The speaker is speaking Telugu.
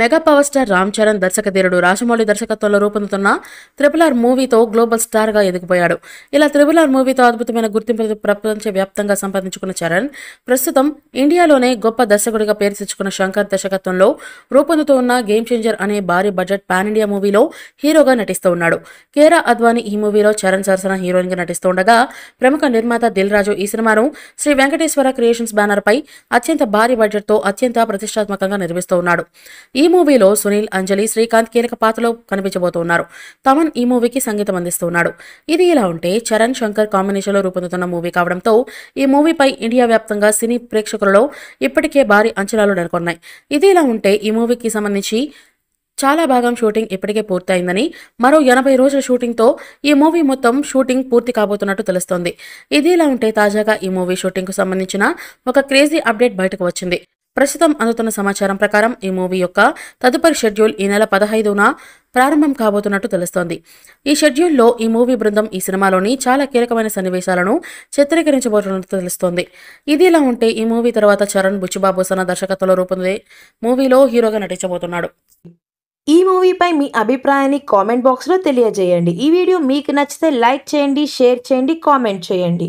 mega power star Ram Charan దర్శకధీరుడు రాజమౌళి దర్శకత్వంలో రూపొందుతున్న త్రిపుల్ ఆర్ మూవీతో గ్లోబల్ స్టార్గా ఎదిగిపోయాడు ఇలా త్రిపుల్ ఆర్ మూవీతో అద్భుతమైన గుర్తింపు ప్రపంచ వ్యాప్తంగా సంపాదించుకున్న చరణ్ ప్రస్తుతం ఇండియాలోనే గొప్ప దర్శకుడిగా పేరు తెచ్చుకున్న శంకర్ దర్శకత్వంలో రూపొందుతున్న గేమ్ చేంజర్ అనే భారీ బడ్జెట్ పాన్ ఇండియా మూవీలో హీరోగా నటిస్తూ ఉన్నాడు కేరా అద్వానీ ఈ మూవీలో చరణ్ సరసన హీరోయిన్గా నటిస్తూ ఉండగా ప్రముఖ నిర్మాత దిల్ రాజు ఈ సినిమాను శ్రీ వెంకటేశ్వర క్రియేషన్స్ బ్యానర్పై అత్యంత భారీ బడ్జెట్తో అత్యంత ప్రతిష్టాత్మకంగా నిర్మిస్తూ ఉన్నాడు ఈ మూవీలో సునీల్ అంజలి శ్రీకాంత్ కీలక పాత్రలో కనిపించబోతున్నారు తమన్ ఈ మూవీకి సంగీతం అందిస్తున్నాడు ఇది ఇలా ఉంటే చరణ్ శంకర్ కాంబినేషన్లో రూపొందుతున్న మూవీ కావడంతో ఈ మూవీపై ఇండియా వ్యాప్తంగా సినీ ప్రేక్షకులలో ఇప్పటికే భారీ అంచనాలు నెలకొన్నాయి ఇది ఇలా ఉంటే ఈ మూవీకి సంబంధించి చాలా భాగం షూటింగ్ ఇప్పటికే పూర్తయిందని మరో ఎనభై రోజుల షూటింగ్తో ఈ మూవీ మొత్తం షూటింగ్ పూర్తి కాబోతున్నట్టు తెలుస్తోంది ఇదిలా ఉంటే తాజాగా ఈ మూవీ షూటింగ్కు సంబంధించిన ఒక క్రేజీ అప్డేట్ బయటకు వచ్చింది ప్రస్తుతం అందుతున్న సమాచారం ప్రకారం ఈ మూవీ యొక్క తదుపరి షెడ్యూల్ ఈ నెల పదహైదున ప్రారంభం కాబోతున్నట్టు తెలుస్తోంది ఈ షెడ్యూల్లో ఈ మూవీ బృందం ఈ సినిమాలోని చాలా కీలకమైన సన్నివేశాలను చిత్రీకరించబోతున్నట్టు తెలుస్తోంది ఇది ఇలా ఉంటే ఈ మూవీ తర్వాత చరణ్ బుచ్చిబాబు సన దర్శకత్వంలో రూపొందే మూవీలో హీరోగా నటించబోతున్నాడు ఈ మూవీపై మీ అభిప్రాయాన్ని కామెంట్ బాక్స్లో తెలియజేయండి ఈ వీడియో మీకు నచ్చితే లైక్ చేయండి షేర్ చేయండి కామెంట్ చేయండి